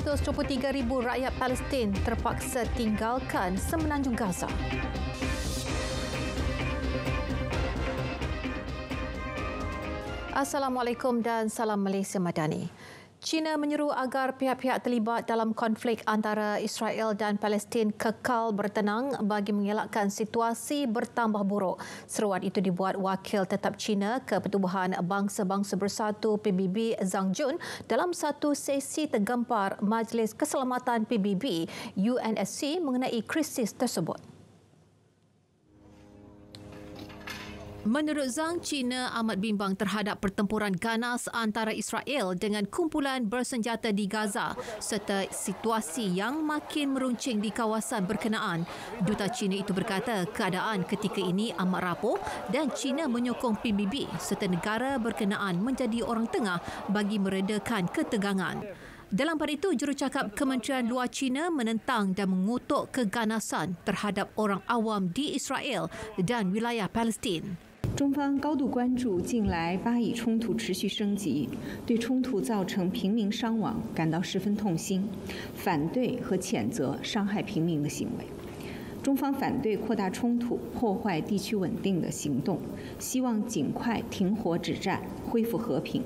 123,000 rakyat Palestin terpaksa tinggalkan semenanjung Gaza. Assalamualaikum dan salam Malaysia Madani. China menyeru agar pihak-pihak terlibat dalam konflik antara Israel dan Palestin kekal bertenang bagi mengelakkan situasi bertambah buruk. Seruan itu dibuat wakil tetap China ke Pertubuhan Bangsa-Bangsa Bersatu PBB Zhang Jun dalam satu sesi tergempar Majlis Keselamatan PBB UNSC mengenai krisis tersebut. Menurut Zhang, China amat bimbang terhadap pertempuran ganas antara Israel dengan kumpulan bersenjata di Gaza serta situasi yang makin meruncing di kawasan berkenaan. Duta China itu berkata keadaan ketika ini amat rapuh dan China menyokong PBB serta negara berkenaan menjadi orang tengah bagi meredakan ketegangan. Dalam pada itu, jurucakap Kementerian Luar China menentang dan mengutuk keganasan terhadap orang awam di Israel dan wilayah Palestin. 中方高度关注近来巴以冲突持续升级，对冲突造成平民伤亡感到十分痛心，反对和谴责伤害平民的行为。中方反对扩大冲突、破坏地区稳定的行动，希望尽快停火止战、恢复和平。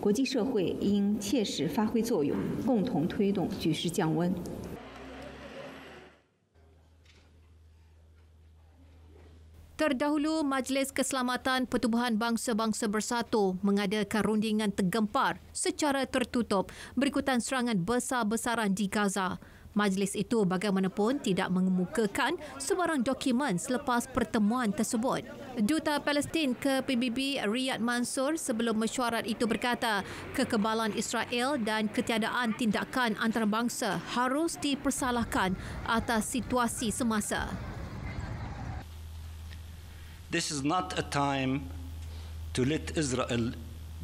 国际社会应切实发挥作用，共同推动局势降温。Terdahulu, Majlis Keselamatan Pertubuhan Bangsa-Bangsa Bersatu mengadakan rundingan tergempar secara tertutup berikutan serangan besar-besaran di Gaza. Majlis itu bagaimanapun tidak mengemukakan sebarang dokumen selepas pertemuan tersebut. Duta Palestin ke PBB Riyad Mansur sebelum mesyuarat itu berkata kekebalan Israel dan ketiadaan tindakan antarabangsa harus dipersalahkan atas situasi semasa. This is not a time to let Israel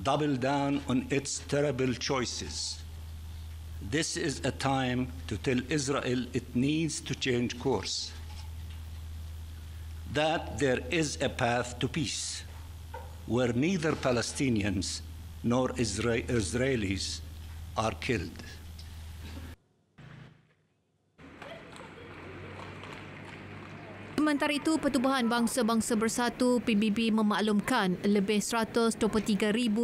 double down on its terrible choices. This is a time to tell Israel it needs to change course, that there is a path to peace where neither Palestinians nor Isra Israelis are killed. Sementara itu, Pertubuhan Bangsa-Bangsa Bersatu PBB memaklumkan lebih 123,000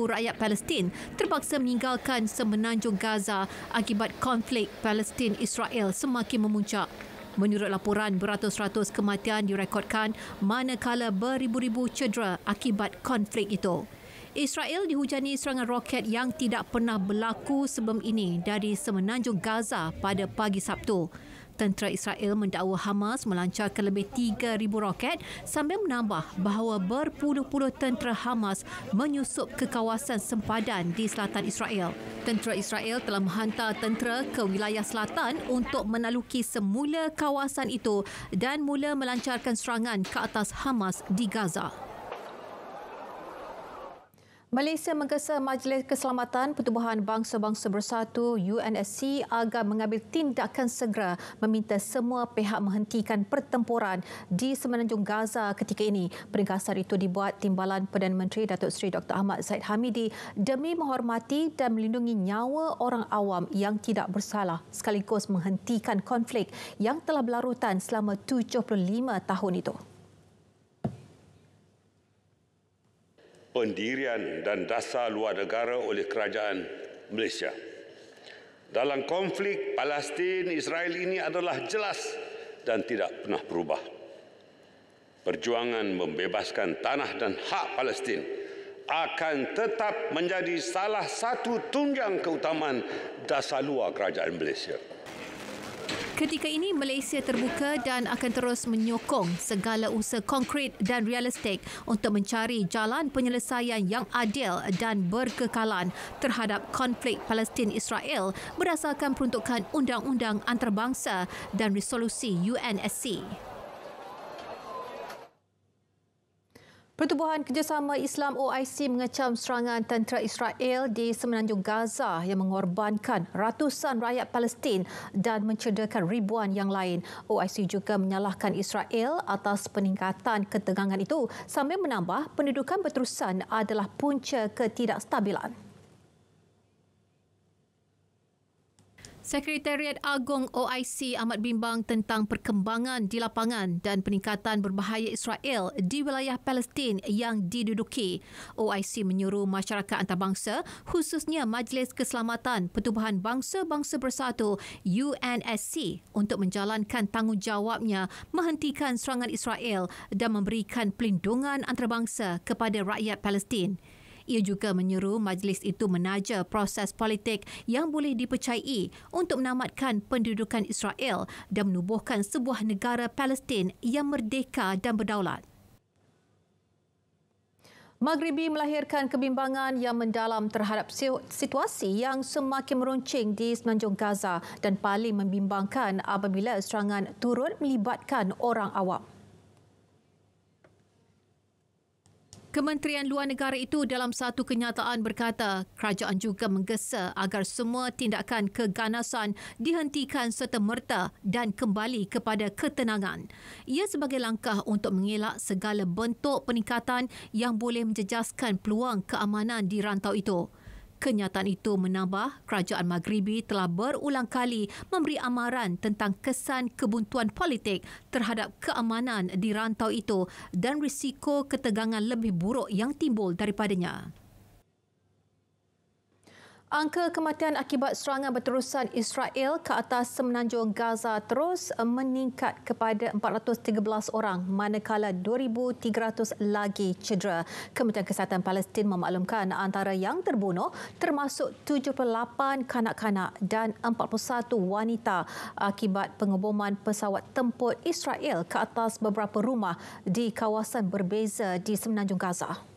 rakyat Palestin terpaksa meninggalkan semenanjung Gaza akibat konflik Palestin-Israel semakin memuncak. Menurut laporan, beratus-ratus kematian direkodkan manakala beribu-ribu cedera akibat konflik itu. Israel dihujani serangan roket yang tidak pernah berlaku sebelum ini dari semenanjung Gaza pada pagi Sabtu tentera Israel mendakwa Hamas melancarkan lebih 3,000 roket sambil menambah bahawa berpuluh-puluh tentera Hamas menyusup ke kawasan sempadan di selatan Israel. Tentera Israel telah menghantar tentera ke wilayah selatan untuk menaluki semula kawasan itu dan mula melancarkan serangan ke atas Hamas di Gaza. Malaysia mengesa Majlis Keselamatan Pertubuhan Bangsa-Bangsa Bersatu UNSC agar mengambil tindakan segera meminta semua pihak menghentikan pertempuran di Semenanjung Gaza ketika ini. Peringkasan itu dibuat timbalan Perdana Menteri Datuk Seri Dr. Ahmad Zaid Hamidi demi menghormati dan melindungi nyawa orang awam yang tidak bersalah sekaligus menghentikan konflik yang telah berlarutan selama 75 tahun itu. pendirian dan dasar luar negara oleh kerajaan Malaysia. Dalam konflik Palestin Israel ini adalah jelas dan tidak pernah berubah. Perjuangan membebaskan tanah dan hak Palestin akan tetap menjadi salah satu tunjang keutamaan dasar luar kerajaan Malaysia. Ketika ini, Malaysia terbuka dan akan terus menyokong segala usaha konkret dan realistik untuk mencari jalan penyelesaian yang adil dan berkekalan terhadap konflik Palestin-Israel berdasarkan peruntukan Undang-Undang Antarabangsa dan Resolusi UNSC. Pertubuhan Kerjasama Islam OIC mengecam serangan tentera Israel di Semenanjung Gaza yang mengorbankan ratusan rakyat Palestin dan mencederakan ribuan yang lain. OIC juga menyalahkan Israel atas peningkatan ketegangan itu sambil menambah pendudukan berterusan adalah punca ketidakstabilan. Sekretariat Agong OIC amat bimbang tentang perkembangan di lapangan dan peningkatan berbahaya Israel di wilayah Palestin yang diduduki. OIC menyuruh masyarakat antarabangsa, khususnya Majlis Keselamatan Pertubuhan Bangsa-Bangsa Bersatu UNSC untuk menjalankan tanggungjawabnya menghentikan serangan Israel dan memberikan pelindungan antarabangsa kepada rakyat Palestin. Ia juga menyeru majlis itu menaja proses politik yang boleh dipercayai untuk menamatkan pendudukan Israel dan menubuhkan sebuah negara Palestin yang merdeka dan berdaulat. Maghribi melahirkan kebimbangan yang mendalam terhadap situasi yang semakin meruncing di semenanjung Gaza dan paling membimbangkan apabila serangan turut melibatkan orang awam. Kementerian Luar Negara itu dalam satu kenyataan berkata kerajaan juga menggesa agar semua tindakan keganasan dihentikan serta merta dan kembali kepada ketenangan. Ia sebagai langkah untuk mengelak segala bentuk peningkatan yang boleh menjejaskan peluang keamanan di rantau itu. Kenyataan itu menambah kerajaan Maghribi telah berulang kali memberi amaran tentang kesan kebuntuan politik terhadap keamanan di rantau itu dan risiko ketegangan lebih buruk yang timbul daripadanya. Angka kematian akibat serangan berterusan Israel ke atas semenanjung Gaza terus meningkat kepada 413 orang manakala 2300 lagi cedera. Kementerian Kesihatan Palestin memaklumkan antara yang terbunuh termasuk 78 kanak-kanak dan 41 wanita akibat pengeboman pesawat tempur Israel ke atas beberapa rumah di kawasan berbeza di semenanjung Gaza.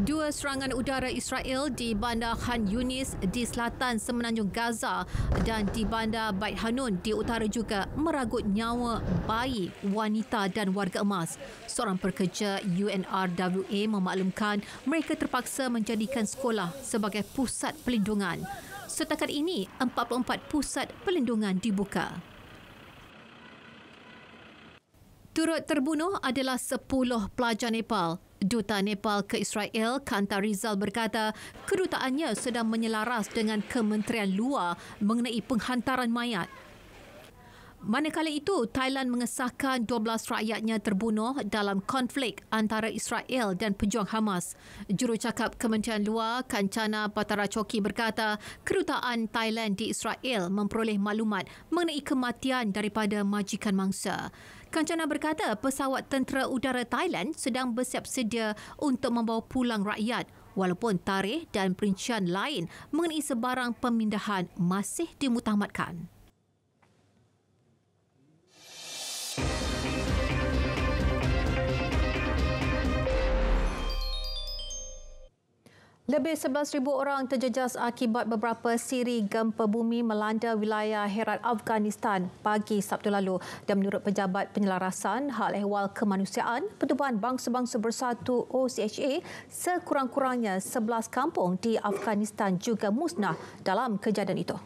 Dua serangan udara Israel di Bandar Khan Yunis di selatan semenanjung Gaza dan di Bandar Bait Hanun di utara juga meragut nyawa bayi, wanita dan warga emas. Seorang pekerja UNRWA memaklumkan mereka terpaksa menjadikan sekolah sebagai pusat pelindungan. Setakat ini, 44 pusat pelindungan dibuka. Turut terbunuh adalah 10 pelajar Nepal. Duta Nepal ke Israel, Kanta Rizal berkata, kedutaannya sedang menyelaras dengan Kementerian Luar mengenai penghantaran mayat. Manakala itu, Thailand mengesahkan 12 rakyatnya terbunuh dalam konflik antara Israel dan pejuang Hamas. Jurucakap Kementerian Luar Kanchana Patarachoki berkata, kerutaan Thailand di Israel memperoleh maklumat mengenai kematian daripada majikan mangsa. Kancana berkata, pesawat tentera udara Thailand sedang bersiap sedia untuk membawa pulang rakyat walaupun tarikh dan perincian lain mengenai sebarang pemindahan masih dimutamatkan. Lebih 11,000 orang terjejas akibat beberapa siri gempa bumi melanda wilayah Herat Afghanistan pagi Sabtu lalu. Dan menurut Pejabat Penyelarasan Hal Ehwal Kemanusiaan, Pertubuhan Bangsa-Bangsa Bersatu OCHA, sekurang-kurangnya 11 kampung di Afghanistan juga musnah dalam kejadian itu.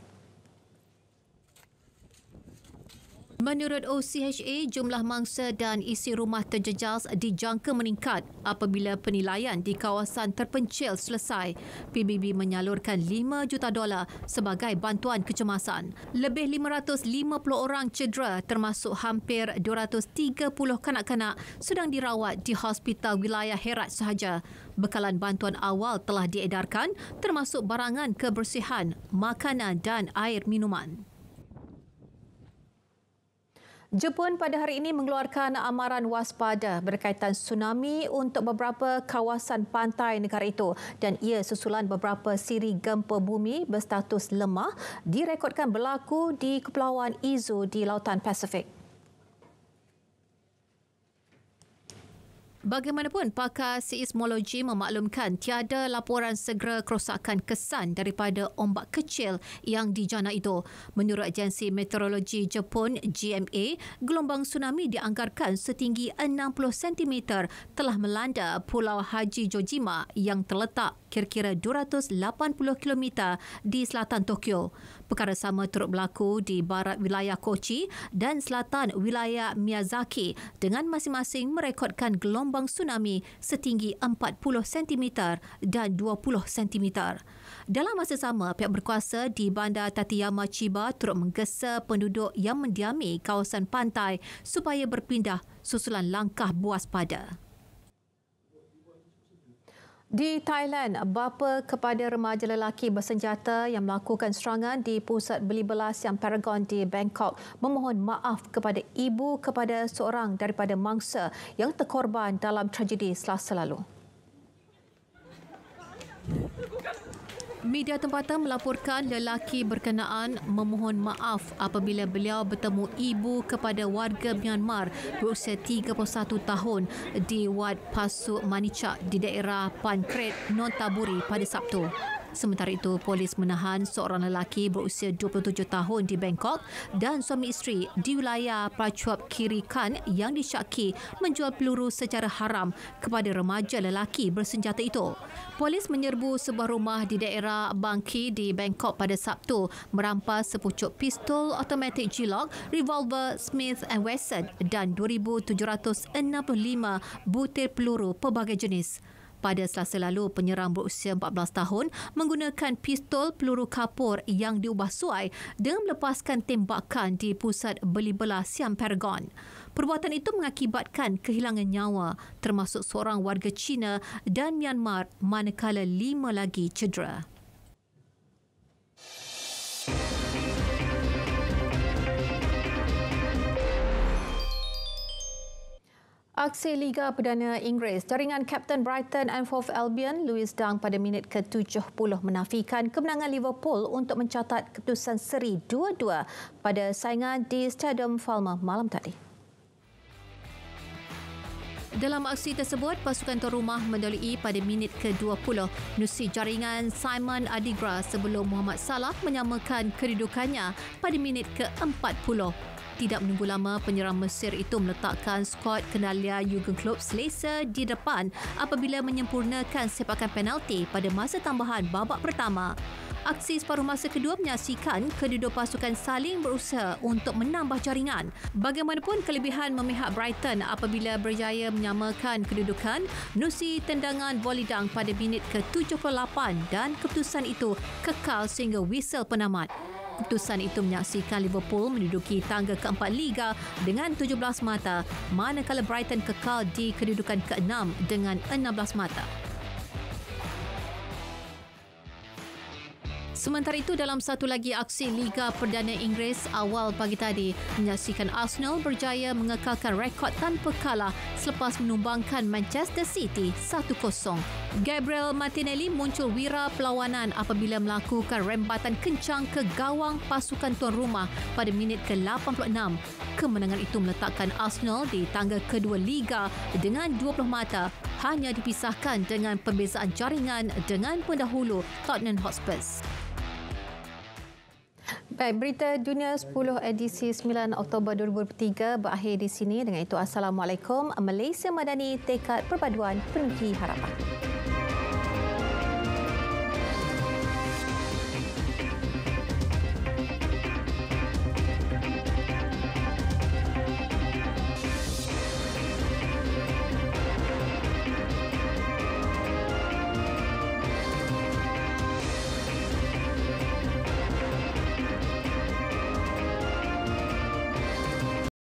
Menurut OCHA, jumlah mangsa dan isi rumah terjejas dijangka meningkat apabila penilaian di kawasan terpencil selesai. PBB menyalurkan 5 juta dolar sebagai bantuan kecemasan. Lebih 550 orang cedera termasuk hampir 230 kanak-kanak sedang dirawat di hospital wilayah Herat sahaja. Bekalan bantuan awal telah diedarkan termasuk barangan kebersihan, makanan dan air minuman. Jepun pada hari ini mengeluarkan amaran waspada berkaitan tsunami untuk beberapa kawasan pantai negara itu dan ia susulan beberapa siri gempa bumi berstatus lemah direkodkan berlaku di Kepulauan Izu di Lautan Pasifik. Bagaimanapun, pakar seismologi memaklumkan tiada laporan segera kerosakan kesan daripada ombak kecil yang dijana itu. Menurut agensi meteorologi Jepun GMA, gelombang tsunami dianggarkan setinggi 60 cm telah melanda Pulau Haji Jojima yang terletak kira-kira 280 km di selatan Tokyo. Perkara sama turut berlaku di barat wilayah Kochi dan selatan wilayah Miyazaki dengan masing-masing merekodkan gelombang tsunami setinggi 40 cm dan 20 cm. Dalam masa sama, pihak berkuasa di bandar Tatiyama Chiba turut menggesa penduduk yang mendiami kawasan pantai supaya berpindah susulan langkah buas pada. Di Thailand, bapa kepada remaja lelaki bersenjata yang melakukan serangan di pusat beli belas yang Paragon di Bangkok memohon maaf kepada ibu kepada seorang daripada mangsa yang terkorban dalam tragedi selasa lalu. Media tempatan melaporkan lelaki berkenaan memohon maaf apabila beliau bertemu ibu kepada warga Myanmar berusia 31 tahun di Wad Pasuk Manicak di daerah Pankret, Nontaburi pada Sabtu. Sementara itu, polis menahan seorang lelaki berusia 27 tahun di Bangkok dan suami isteri di wilayah Prachuap Kiri Khan yang disyaki menjual peluru secara haram kepada remaja lelaki bersenjata itu. Polis menyerbu sebuah rumah di daerah Bangki di Bangkok pada Sabtu merampas sepucuk pistol automatic G-Lock, revolver Smith Wesson dan 2,765 butir peluru pelbagai jenis pada selasa lalu penyerang berusia 14 tahun menggunakan pistol peluru kapur yang diubah suai dengan melepaskan tembakan di pusat beli belah Siam Paragon. Perbuatan itu mengakibatkan kehilangan nyawa termasuk seorang warga China dan Myanmar manakala lima lagi cedera. Aksi Liga Perdana Inggeris, jaringan Kapten Brighton and Forth Albion, Louis Dung pada minit ke-70 menafikan kemenangan Liverpool untuk mencatat keputusan seri 2-2 pada saingan di Stadium Falma malam tadi. Dalam aksi tersebut, pasukan tuan rumah mendolui pada minit ke-20 menusi jaringan Simon Adigra sebelum Muhammad Salah menyamakan kedudukannya pada minit ke-40. Tidak menunggu lama, penyerang Mesir itu meletakkan skuad kenalia Jurgen Klopp selesa di depan apabila menyempurnakan sepakan penalti pada masa tambahan babak pertama. Aksi separuh masa kedua menyaksikan kedua pasukan saling berusaha untuk menambah jaringan. Bagaimanapun kelebihan memihak Brighton apabila berjaya menyamakan kedudukan, nusi tendangan bolidang pada minit ke-78 dan keputusan itu kekal sehingga whistle penamat. Keputusan itu menyaksikan Liverpool menduduki tangga keempat liga dengan 17 mata, manakala Brighton kekal di kedudukan keenam dengan 16 mata. Sementara itu dalam satu lagi aksi Liga Perdana Inggeris awal pagi tadi menyaksikan Arsenal berjaya mengekalkan rekod tanpa kalah selepas menumbangkan Manchester City 1-0. Gabriel Martinelli muncul wira perlawanan apabila melakukan rembatan kencang ke gawang pasukan tuan rumah pada minit ke-86. Kemenangan itu meletakkan Arsenal di tangga kedua liga dengan 20 mata hanya dipisahkan dengan pembezaan jaringan dengan pendahulu Tottenham Hotspur. Baik, berita dunia 10 edisi 9 Oktober 2003 berakhir di sini. Dengan itu, Assalamualaikum. Malaysia Madani, tekad perpaduan penuhi harapan.